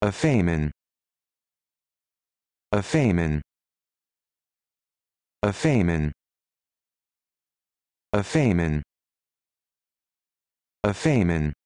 A famine. A famine. A famine. A famine. A famine.